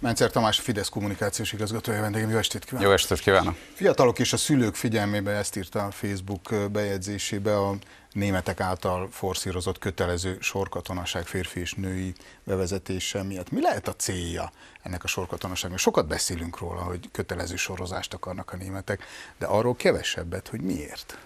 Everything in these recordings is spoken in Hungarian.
Mencer Tamás, a Fidesz kommunikációs igazgatója vendégem. Jó estét kívánok! Jó estét kívánok! Fiatalok és a szülők figyelmébe ezt írta a Facebook bejegyzésébe a németek által forszírozott kötelező sorkatonaság férfi és női bevezetése miatt. Mi lehet a célja ennek a sorkatonaságnak? Sokat beszélünk róla, hogy kötelező sorozást akarnak a németek, de arról kevesebbet, hogy miért.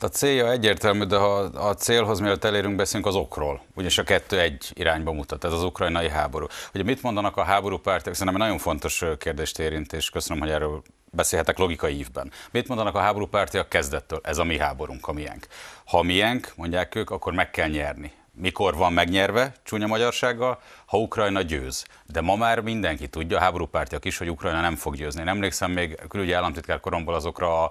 A célja egyértelmű, de ha a célhoz mielőtt elérünk, beszélünk az okról. Ugyanis a kettő egy irányba mutat, ez az ukrajnai háború. Ugye mit mondanak a háború pártok? Szerintem egy nagyon fontos kérdést érint, és köszönöm, hogy erről beszélhetek logikai ívben. Mit mondanak a háború kezdettől? Ez a mi háborunk, a miénk. Ha miénk, mondják ők, akkor meg kell nyerni. Mikor van megnyerve, csúnya magyarsággal, ha Ukrajna győz. De ma már mindenki tudja, a háborúpártiak is, hogy Ukrajna nem fog győzni. Én emlékszem még külügyi államtitkár koromból azokra a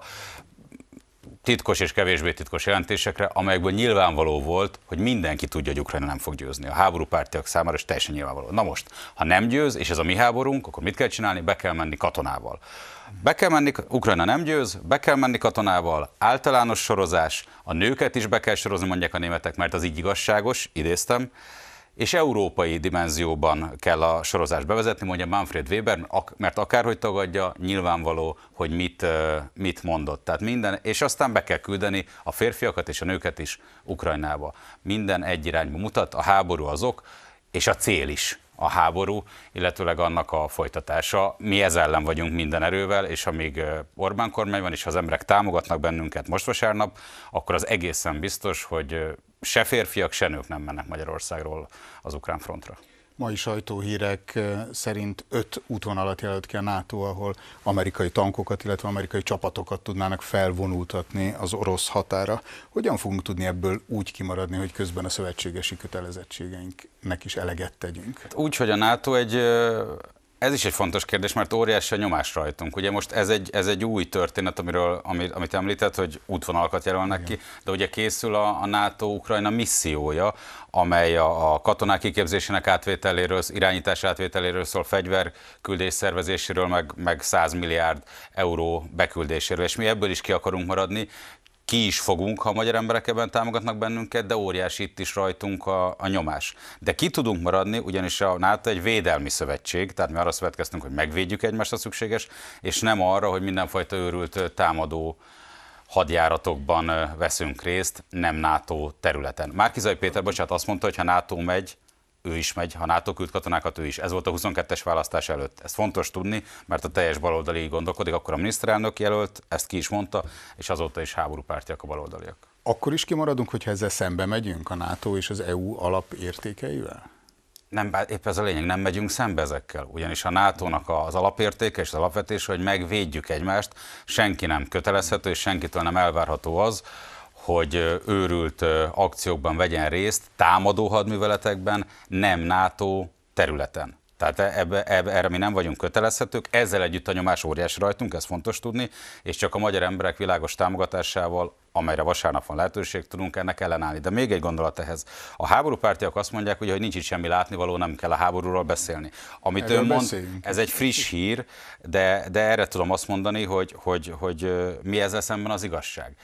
titkos és kevésbé titkos jelentésekre, amelyekből nyilvánvaló volt, hogy mindenki tudja, hogy Ukrajna nem fog győzni. A háború pártiak számára is teljesen nyilvánvaló. Na most, ha nem győz, és ez a mi háborunk, akkor mit kell csinálni? Be kell menni katonával. Be kell menni, Ukrajna nem győz, be kell menni katonával, általános sorozás, a nőket is be kell sorozni, mondják a németek, mert az így igazságos, idéztem és európai dimenzióban kell a sorozást bevezetni, mondja Manfred Weber, mert akárhogy tagadja, nyilvánvaló, hogy mit, mit mondott. Tehát minden, és aztán be kell küldeni a férfiakat és a nőket is Ukrajnába. Minden egy irányba mutat, a háború azok, ok, és a cél is a háború, illetőleg annak a folytatása. Mi ez ellen vagyunk minden erővel, és amíg Orbán kormány van, és az emberek támogatnak bennünket most vasárnap, akkor az egészen biztos, hogy se férfiak, se nők nem mennek Magyarországról az ukrán frontra. Mai sajtóhírek eh, szerint öt útvonalat jelölt ki a NATO, ahol amerikai tankokat, illetve amerikai csapatokat tudnának felvonultatni az orosz határa. Hogyan fogunk tudni ebből úgy kimaradni, hogy közben a szövetségesi kötelezettségeinknek is eleget tegyünk? Hát úgy, hogy a NATO egy eh, ez is egy fontos kérdés, mert óriási a nyomás rajtunk. Ugye most ez egy, ez egy új történet, amiről, amit, amit említett, hogy útvonalakat jelölnek Igen. ki, de ugye készül a, a NATO-Ukrajna missziója, amely a, a katonák kiképzésének átvételéről, irányítás átvételéről szól, küldés szervezéséről, meg, meg 100 milliárd euró beküldéséről, és mi ebből is ki akarunk maradni ki is fogunk, ha a magyar emberek ebben támogatnak bennünket, de óriási itt is rajtunk a, a nyomás. De ki tudunk maradni, ugyanis a NATO egy védelmi szövetség, tehát mi arra szövetkeztünk, hogy megvédjük egymást a szükséges, és nem arra, hogy mindenfajta őrült támadó hadjáratokban veszünk részt, nem NATO területen. Márkizai Péter, bocsánat, azt mondta, hogy ha NATO megy, ő is megy, ha NATO küld katonákat, ő is. Ez volt a 22-es választás előtt. Ez fontos tudni, mert a teljes baloldali gondolkodik, akkor a miniszterelnök jelölt, ezt ki is mondta, és azóta is háborúpártiak a baloldaliak. Akkor is kimaradunk, hogyha ezzel szembe megyünk a NATO és az EU alapértékeivel? nem, épp ez a lényeg, nem megyünk szembe ezekkel. Ugyanis a NATO-nak az alapértéke és az alapvetése, hogy megvédjük egymást, senki nem kötelezhető, és senkitől nem elvárható az, hogy őrült akciókban vegyen részt, támadó hadműveletekben, nem NATO területen. Tehát e, ebbe, ebbe, erre mi nem vagyunk kötelezhetők, ezzel együtt a nyomás óriási rajtunk, ez fontos tudni, és csak a magyar emberek világos támogatásával, amelyre vasárnap van lehetőség, tudunk ennek ellenállni. De még egy gondolat ehhez. A háborúpártiak azt mondják, hogy, hogy nincs itt semmi látnivaló, nem kell a háborúról beszélni. Amit ő ön mond, beszéljünk. ez egy friss hír, de, de erre tudom azt mondani, hogy, hogy, hogy, hogy mi ezzel szemben az igazság.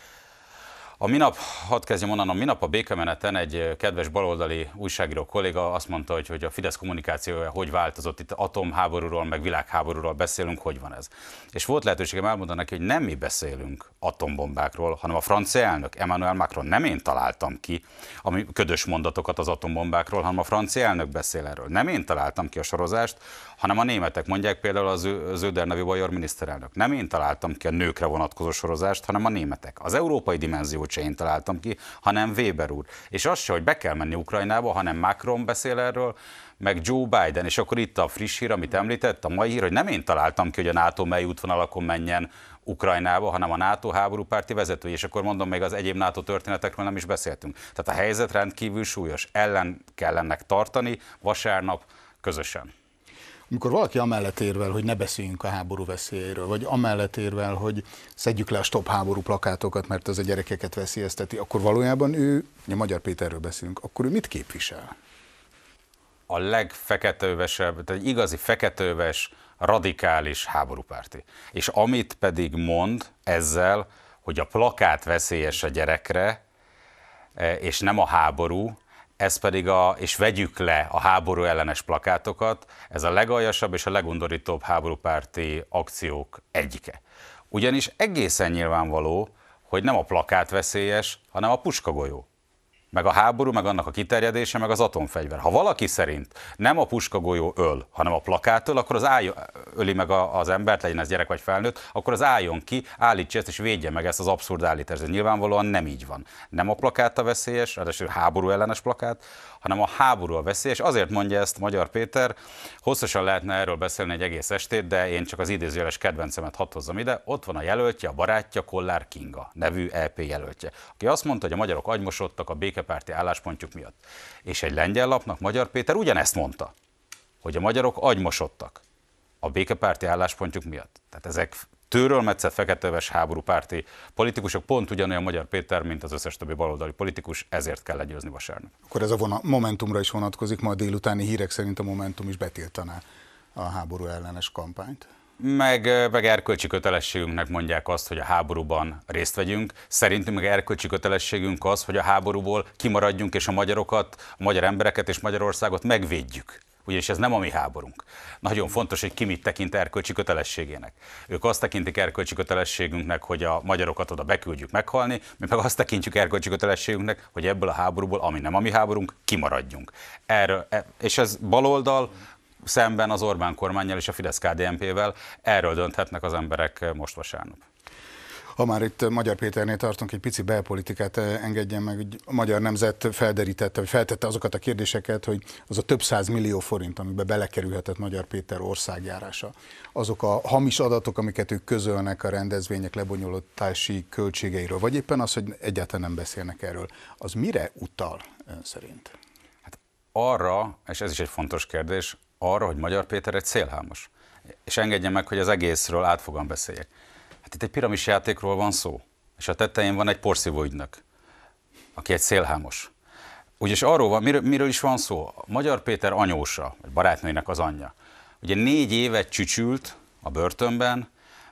A minap, hadd kezdjem onnan, a minap a békemeneten egy kedves baloldali újságíró kolléga azt mondta, hogy, hogy a Fidesz kommunikációja hogy változott. Itt atomháborúról, meg világháborúról beszélünk, hogy van ez. És volt lehetőségem elmondani neki, hogy nem mi beszélünk atombombákról, hanem a francia elnök Emmanuel Macron. Nem én találtam ki a ködös mondatokat az atombombákról, hanem a francia elnök beszél erről. Nem én találtam ki a sorozást, hanem a németek mondják például az Zöder nevű bajor miniszterelnök. Nem én találtam ki a nőkre vonatkozó sorozást, hanem a németek. Az európai dimenzió se én találtam ki, hanem Weber úr. És az se, hogy be kell menni Ukrajnába, hanem Macron beszél erről, meg Joe Biden, és akkor itt a friss hír, amit említett, a mai hír, hogy nem én találtam ki, hogy a NATO mely útvonalakon menjen Ukrajnába, hanem a NATO háborúpárti vezetői, és akkor mondom, még az egyéb NATO történetekről nem is beszéltünk. Tehát a helyzet rendkívül súlyos, ellen kell ennek tartani vasárnap közösen amikor valaki amellett érvel, hogy ne beszéljünk a háború veszélyéről, vagy amellett érvel, hogy szedjük le a stop háború plakátokat, mert az a gyerekeket veszélyezteti, akkor valójában ő, a Magyar Péterről beszélünk, akkor ő mit képvisel? A legfeketővesebb, tehát egy igazi feketőves, radikális háborúpárti. És amit pedig mond ezzel, hogy a plakát veszélyes a gyerekre, eh, és nem a háború, ez pedig a, és vegyük le a háború ellenes plakátokat, ez a legaljasabb és a legundorítóbb háborúpárti akciók egyike. Ugyanis egészen nyilvánvaló, hogy nem a plakát veszélyes, hanem a puskagolyó meg a háború, meg annak a kiterjedése, meg az atomfegyver. Ha valaki szerint nem a puskagolyó öl, hanem a plakától, akkor az álljon, öli meg az embert, legyen ez gyerek vagy felnőtt, akkor az álljon ki, állítsa ezt és védje meg ezt az abszurd állítást. De nyilvánvalóan nem így van. Nem a plakát a veszélyes, ráadásul háború ellenes plakát, hanem a háború a veszélyes. Azért mondja ezt Magyar Péter, hosszasan lehetne erről beszélni egy egész estét, de én csak az idézőjeles kedvencemet hadd hozzam ide. Ott van a jelöltje, a barátja, Kollár Kinga nevű EP jelöltje, aki azt mondta, hogy a magyarok agymosodtak a béke békepárti álláspontjuk miatt. És egy lengyel lapnak Magyar Péter ugyanezt mondta, hogy a magyarok agymosodtak a békepárti álláspontjuk miatt. Tehát ezek tőről metszett feketeves háború párti politikusok, pont ugyanolyan Magyar Péter, mint az összes többi baloldali politikus, ezért kell legyőzni vasárnap. Akkor ez a vona- Momentumra is vonatkozik, ma délutáni hírek szerint a Momentum is betiltaná a háború ellenes kampányt meg, meg erkölcsi kötelességünknek mondják azt, hogy a háborúban részt vegyünk. Szerintünk meg erkölcsi kötelességünk az, hogy a háborúból kimaradjunk, és a magyarokat, a magyar embereket és Magyarországot megvédjük ugyanis ez nem a mi háborunk. Nagyon fontos, hogy ki mit tekint erkölcsi kötelességének. Ők azt tekintik erkölcsi kötelességünknek, hogy a magyarokat oda beküldjük meghalni, mi meg azt tekintjük erkölcsi kötelességünknek, hogy ebből a háborúból, ami nem a mi háborunk, kimaradjunk. Erről, e, és ez baloldal, szemben az Orbán kormányjal és a fidesz kdmp vel Erről dönthetnek az emberek most vasárnap. Ha már itt Magyar Péternél tartunk, egy pici belpolitikát eh, engedjen meg, hogy a magyar nemzet felderítette, vagy feltette azokat a kérdéseket, hogy az a több száz millió forint, amiben belekerülhetett Magyar Péter országjárása, azok a hamis adatok, amiket ők közölnek a rendezvények lebonyolítási költségeiről, vagy éppen az, hogy egyáltalán nem beszélnek erről, az mire utal ön szerint? Hát arra, és ez is egy fontos kérdés, arra, hogy Magyar Péter egy szélhámos. És engedje meg, hogy az egészről átfogan beszéljek. Hát itt egy piramis játékról van szó, és a tetején van egy porszívó ügynök, aki egy szélhámos. Ugyanis arról van, miről, miről is van szó? Magyar Péter anyósa, vagy barátnőinek az anyja. Ugye négy évet csücsült a börtönben,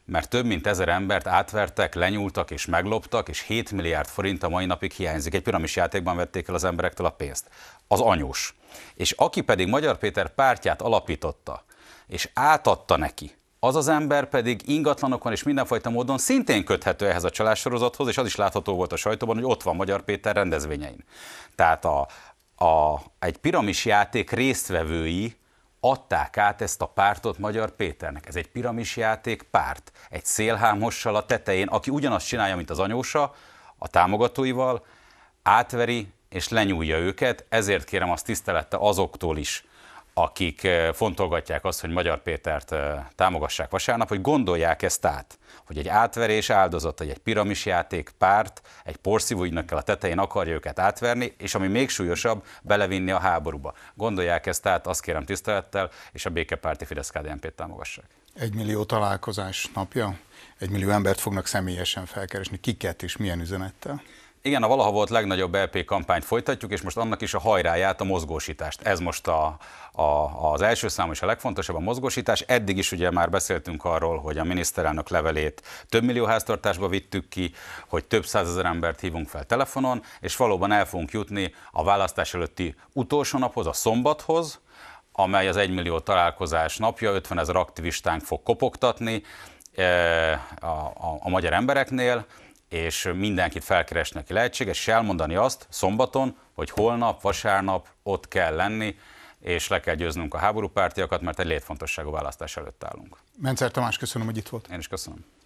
mert több mint ezer embert átvertek, lenyúltak és megloptak, és 7 milliárd forint a mai napig hiányzik. Egy piramis játékban vették el az emberektől a pénzt. Az anyós. És aki pedig Magyar Péter pártját alapította, és átadta neki, az az ember pedig ingatlanokon és mindenfajta módon szintén köthető ehhez a csalássorozathoz, és az is látható volt a sajtóban, hogy ott van Magyar Péter rendezvényein. Tehát a, a, egy piramis játék résztvevői adták át ezt a pártot Magyar Péternek. Ez egy piramisjáték párt, egy szélhámossal a tetején, aki ugyanazt csinálja, mint az anyósa, a támogatóival, átveri és lenyúlja őket, ezért kérem azt tisztelette azoktól is, akik eh, fontolgatják azt, hogy Magyar Pétert eh, támogassák vasárnap, hogy gondolják ezt át, hogy egy átverés áldozata, egy piramisjáték párt, egy kell a tetején akarja őket átverni, és ami még súlyosabb, belevinni a háborúba. Gondolják ezt át, azt kérem tisztelettel, és a békepárti fidesz KDNP-t támogassák. Egy millió találkozás napja, egy millió embert fognak személyesen felkeresni, kiket és milyen üzenettel? Igen, a valaha volt legnagyobb LP kampányt folytatjuk, és most annak is a hajráját, a mozgósítást. Ez most a, a, az első számú és a legfontosabb a mozgósítás. Eddig is ugye már beszéltünk arról, hogy a miniszterelnök levelét több millió háztartásba vittük ki, hogy több százezer embert hívunk fel telefonon, és valóban el fogunk jutni a választás előtti utolsó naphoz, a szombathoz, amely az egymillió találkozás napja, 50 ezer aktivistánk fog kopogtatni eh, a, a, a magyar embereknél, és mindenkit felkeresnek, aki lehetséges, és elmondani azt szombaton, hogy holnap, vasárnap ott kell lenni, és le kell győznünk a háborúpártiakat, mert egy létfontosságú választás előtt állunk. Mencer Tamás, köszönöm, hogy itt volt. Én is köszönöm.